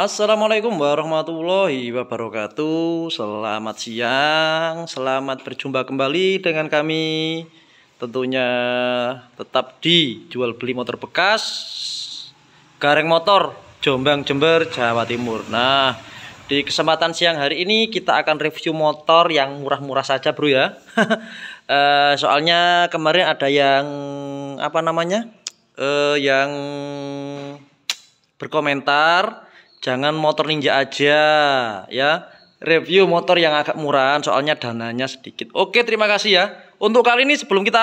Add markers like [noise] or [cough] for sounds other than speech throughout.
Assalamualaikum warahmatullahi wabarakatuh. Selamat siang, selamat berjumpa kembali dengan kami. Tentunya tetap di jual beli motor bekas Gareng Motor Jombang Jember Jawa Timur. Nah, di kesempatan siang hari ini kita akan review motor yang murah-murah saja, Bro ya. [laughs] Eh, soalnya kemarin ada yang apa namanya? Eh, yang berkomentar Jangan motor Ninja aja, ya. Review motor yang agak murahan soalnya dananya sedikit. Oke, terima kasih ya. Untuk kali ini sebelum kita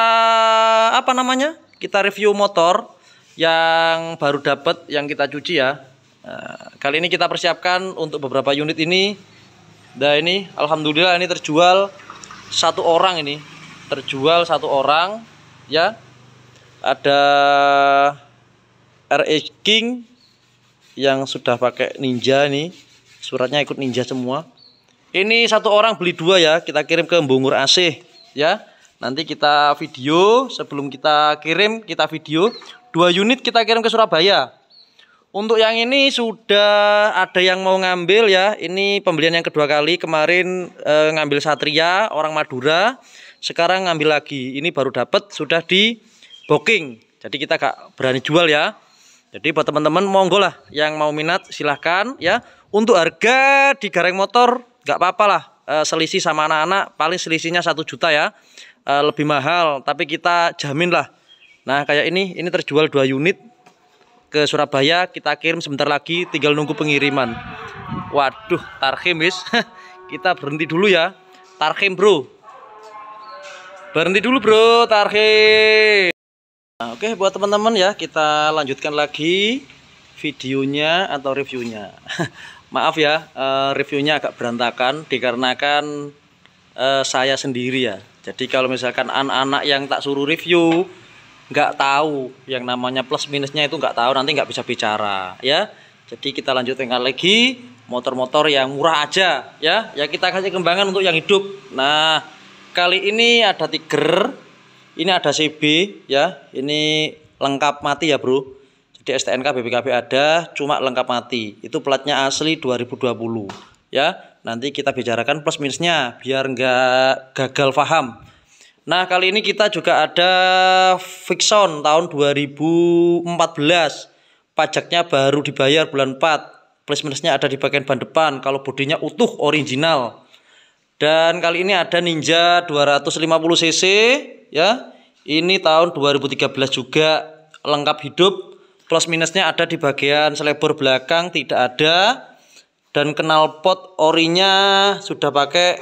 apa namanya? Kita review motor yang baru dapat yang kita cuci ya. Eh, kali ini kita persiapkan untuk beberapa unit ini. Nah ini, alhamdulillah ini terjual satu orang ini, terjual satu orang ya. Ada RE King yang sudah pakai ninja nih suratnya ikut ninja semua ini satu orang beli dua ya kita kirim ke Bungur Asih ya nanti kita video sebelum kita kirim kita video dua unit kita kirim ke Surabaya untuk yang ini sudah ada yang mau ngambil ya ini pembelian yang kedua kali kemarin e, ngambil Satria orang Madura sekarang ngambil lagi ini baru dapat sudah di booking jadi kita gak berani jual ya jadi buat teman-teman monggo lah yang mau minat silahkan ya. Untuk harga di gareng motor nggak apa-apa lah e, selisih sama anak-anak paling selisihnya satu juta ya e, lebih mahal tapi kita jamin lah. Nah kayak ini ini terjual dua unit ke Surabaya kita kirim sebentar lagi tinggal nunggu pengiriman. Waduh tarhim wis [laughs] kita berhenti dulu ya tarhim bro. Berhenti dulu bro tarhim. Nah, Oke okay, buat teman-teman ya kita lanjutkan lagi videonya atau reviewnya [laughs] Maaf ya uh, reviewnya agak berantakan dikarenakan uh, saya sendiri ya Jadi kalau misalkan anak-anak yang tak suruh review nggak tahu yang namanya plus minusnya itu nggak tahu nanti nggak bisa bicara ya Jadi kita lanjutkan lagi motor-motor yang murah aja ya Ya kita kasih kembangan untuk yang hidup Nah kali ini ada Tiger ini ada CB ya. Ini lengkap mati ya, Bro. Jadi STNK BPKB ada, cuma lengkap mati. Itu platnya asli 2020 ya. Nanti kita bicarakan plus minusnya biar nggak gagal paham. Nah, kali ini kita juga ada Fixon tahun 2014. Pajaknya baru dibayar bulan 4. Plus minusnya ada di bagian ban depan kalau bodinya utuh original. Dan kali ini ada Ninja 250cc ya. Ini tahun 2013 juga lengkap hidup. Plus minusnya ada di bagian selebor belakang tidak ada dan knalpot orinya sudah pakai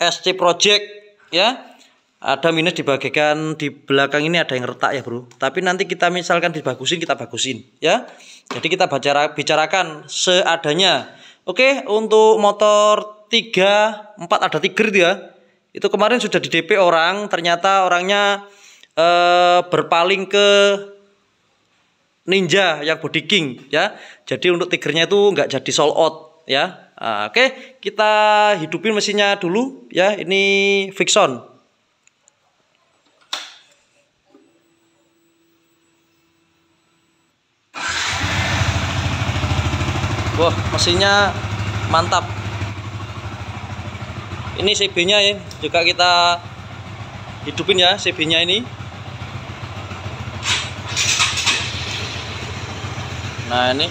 SC Project ya. Ada minus di bagian di belakang ini ada yang retak ya, Bro. Tapi nanti kita misalkan dibagusin kita bagusin ya. Jadi kita bicara bicarakan seadanya. Oke, untuk motor tiga empat ada tiger itu ya itu kemarin sudah di DP orang ternyata orangnya e, berpaling ke ninja yang body king ya jadi untuk tigernya itu nggak jadi sold out ya nah, oke okay. kita hidupin mesinnya dulu ya ini fixon Wah, mesinnya mantap ini CB nya ya juga kita hidupin ya CB nya ini nah ini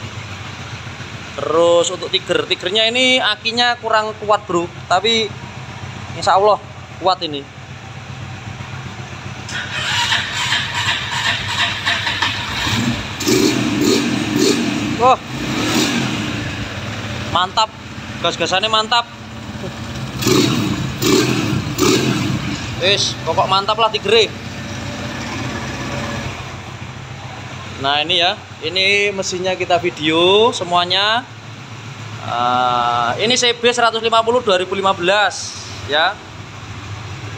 terus untuk tiger tigernya ini akinya kurang kuat bro tapi insya Allah kuat ini oh. mantap, gas-gasannya mantap. Wis, pokok mantap lah tigre. Nah, ini ya. Ini mesinnya kita video semuanya. Uh, ini CB 150 2015 ya.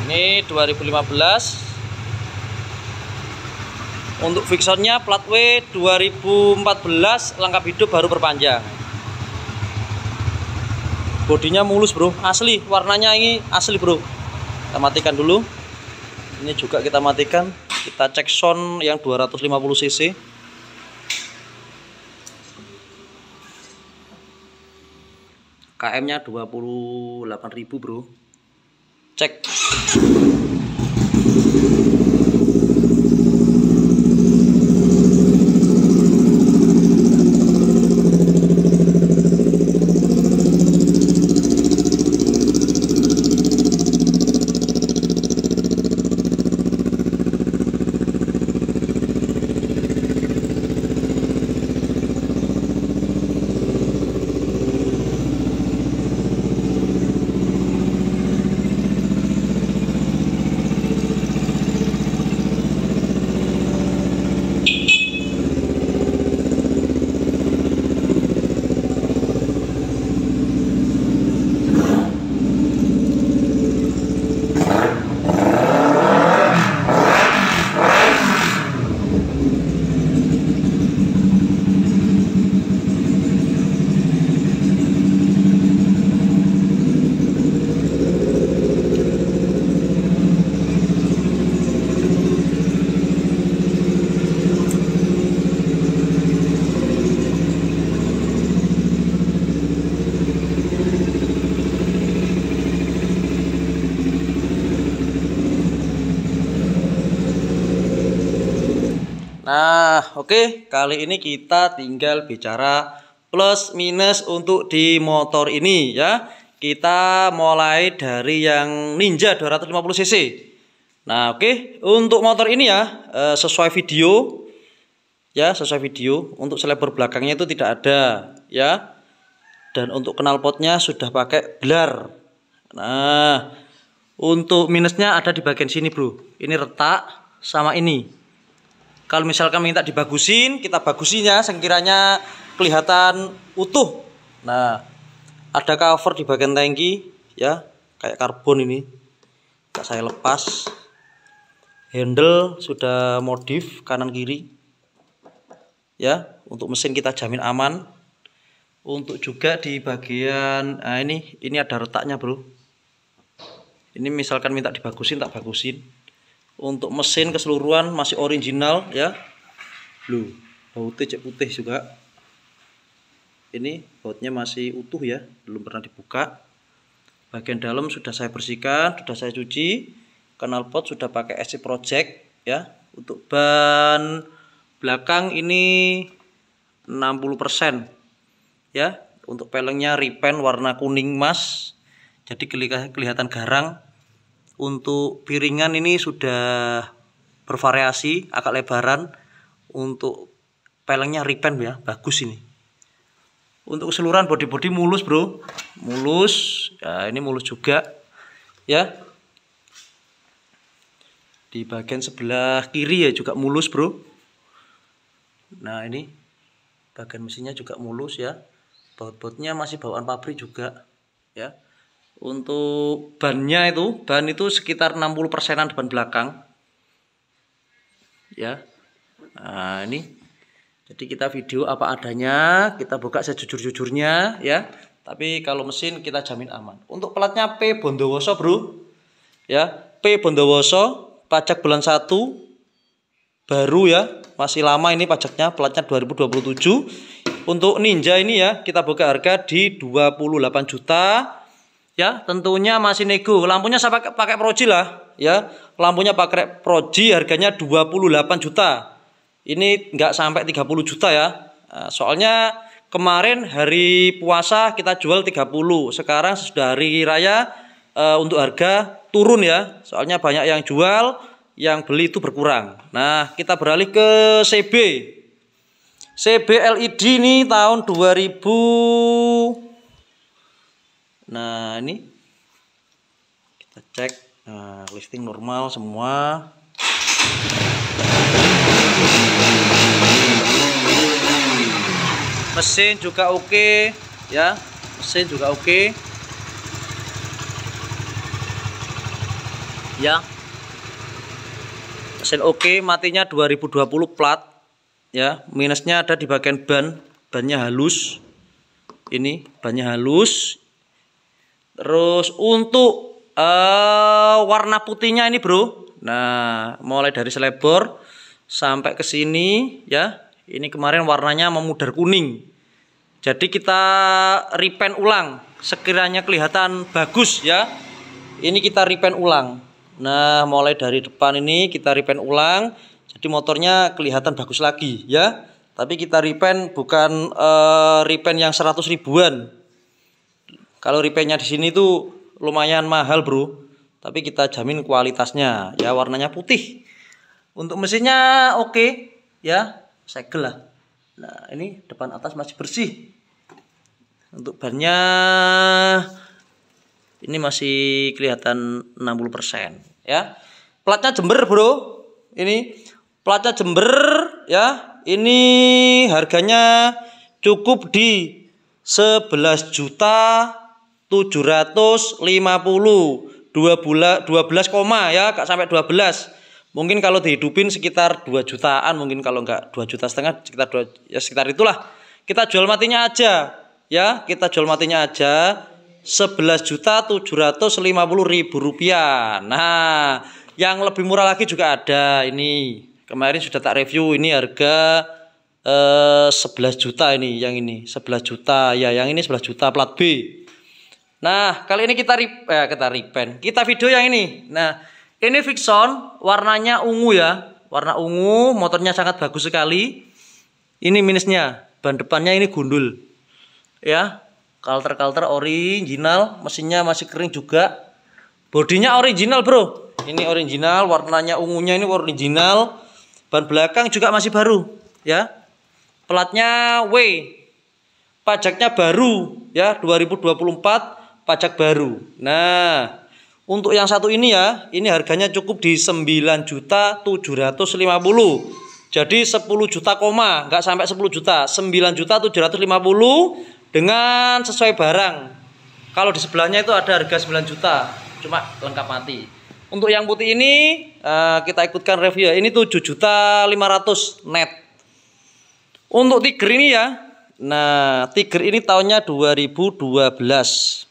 Ini 2015. Untuk fixonnya plat W 2014 lengkap hidup baru perpanjang. Bodinya mulus, Bro. Asli, warnanya ini asli, Bro kita matikan dulu ini juga kita matikan kita cek sound yang 250 cc KM nya 28.000 bro cek Nah, oke, okay, kali ini kita tinggal bicara plus minus untuk di motor ini ya. Kita mulai dari yang Ninja 250cc. Nah, oke, okay, untuk motor ini ya eh, sesuai video ya, sesuai video untuk selebar belakangnya itu tidak ada ya. Dan untuk knalpotnya sudah pakai blar Nah, untuk minusnya ada di bagian sini, Bro. Ini retak sama ini kalau misalkan minta dibagusin, kita bagusinya sekiranya kelihatan utuh. Nah, ada cover di bagian tangki ya, kayak karbon ini. Tak saya lepas. Handle sudah modif kanan kiri. Ya, untuk mesin kita jamin aman. Untuk juga di bagian nah ini ini ada retaknya, Bro. Ini misalkan minta dibagusin tak bagusin untuk mesin keseluruhan masih original ya lu bautnya cek putih juga ini bautnya masih utuh ya belum pernah dibuka bagian dalam sudah saya bersihkan sudah saya cuci knalpot sudah pakai SC project ya untuk ban belakang ini 60% ya untuk pelengnya repaint warna kuning emas jadi kelihatan garang untuk piringan ini sudah bervariasi agak lebaran untuk pelengnya ripen ya bagus ini untuk keseluruhan bodi-bodi mulus bro mulus ya ini mulus juga ya di bagian sebelah kiri ya juga mulus bro nah ini bagian mesinnya juga mulus ya baut-bautnya masih bawaan pabrik juga ya untuk bannya itu ban itu sekitar 60 persenan depan belakang ya nah, ini jadi kita video apa adanya kita buka sejujur-jujurnya ya tapi kalau mesin kita jamin aman untuk pelatnya P Bondowoso bro ya P Bondowoso pajak bulan 1 baru ya masih lama ini pajaknya Pelatnya 2027 untuk Ninja ini ya kita buka harga di 28 juta ya tentunya masih nego lampunya saya pakai, pakai proji lah ya lampunya pakai proji harganya 28 juta ini nggak sampai 30 juta ya eh, soalnya kemarin hari puasa kita jual 30 sekarang sudah hari raya eh, untuk harga turun ya soalnya banyak yang jual yang beli itu berkurang nah kita beralih ke CB CB LED ini tahun 2000 nah ini kita cek nah, listing normal semua mesin juga oke okay, ya mesin juga oke okay. ya mesin oke okay, matinya 2020 plat ya minusnya ada di bagian ban bannya halus ini bannya halus Terus untuk uh, warna putihnya ini bro. Nah, mulai dari selebor sampai ke sini ya. Ini kemarin warnanya memudar kuning. Jadi kita repaint ulang sekiranya kelihatan bagus ya. Ini kita repaint ulang. Nah, mulai dari depan ini kita repaint ulang. Jadi motornya kelihatan bagus lagi ya. Tapi kita repaint bukan uh, repaint yang 100 ribuan kalau ripenya di sini tuh lumayan mahal, Bro. Tapi kita jamin kualitasnya. Ya warnanya putih. Untuk mesinnya oke, okay. ya. Segel lah. Nah, ini depan atas masih bersih. Untuk bannya ini masih kelihatan 60% ya. Platnya Jember, Bro. Ini platnya Jember ya. Ini harganya cukup di 11 juta 750 2 bulan 12 koma ya kak sampai 12 mungkin kalau dihidupin sekitar 2 jutaan mungkin kalau enggak 2 juta setengah sekitar 2 ya sekitar itulah kita jual matinya aja ya kita jual matinya aja 11 juta 750 ribu rupiah nah yang lebih murah lagi juga ada ini kemarin sudah tak review ini harga eh, 11 juta ini yang ini 11 juta ya yang ini 11 juta plat B Nah, kali ini kita rip, eh, kita repaint. Kita video yang ini. Nah, ini Vixon, warnanya ungu ya. Warna ungu, motornya sangat bagus sekali. Ini minusnya, ban depannya ini gundul. Ya. Kalter-kalter original, mesinnya masih kering juga. Bodinya original, Bro. Ini original, warnanya ungunya ini original. Ban belakang juga masih baru, ya. pelatnya W. Pajaknya baru ya 2024 pajak baru. Nah, untuk yang satu ini ya, ini harganya cukup di 9 juta 750. Jadi 10 juta koma, nggak sampai 10 juta, 9 juta 750 dengan sesuai barang. Kalau di sebelahnya itu ada harga 9 juta, cuma lengkap mati. Untuk yang putih ini eh, kita ikutkan review ya. Ini 7 juta 500 net. Untuk tiger ini ya. Nah, tiger ini tahunnya 2012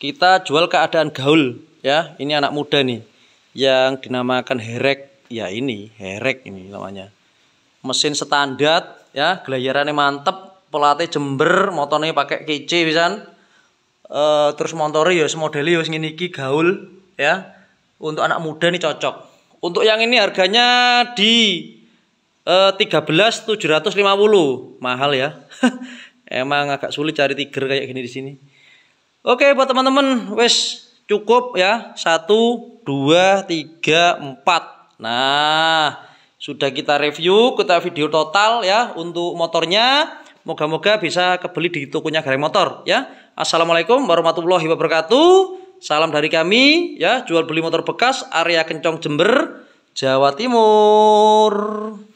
kita jual keadaan gaul ya ini anak muda nih yang dinamakan herek ya ini herek ini namanya mesin standar ya gelayarannya mantep pelatih jember motornya pakai kece bisa e, eh, terus motornya ya semodeli ya gaul ya untuk anak muda nih cocok untuk yang ini harganya di e, eh, 13.750 mahal ya [laughs] emang agak sulit cari tiger kayak gini di sini Oke buat teman-teman, wes cukup ya. Satu, dua, tiga, empat. Nah, sudah kita review, kita video total ya untuk motornya. Moga-moga bisa kebeli di tokonya Gareng Motor ya. Assalamualaikum warahmatullahi wabarakatuh. Salam dari kami ya, jual beli motor bekas area Kencong Jember, Jawa Timur.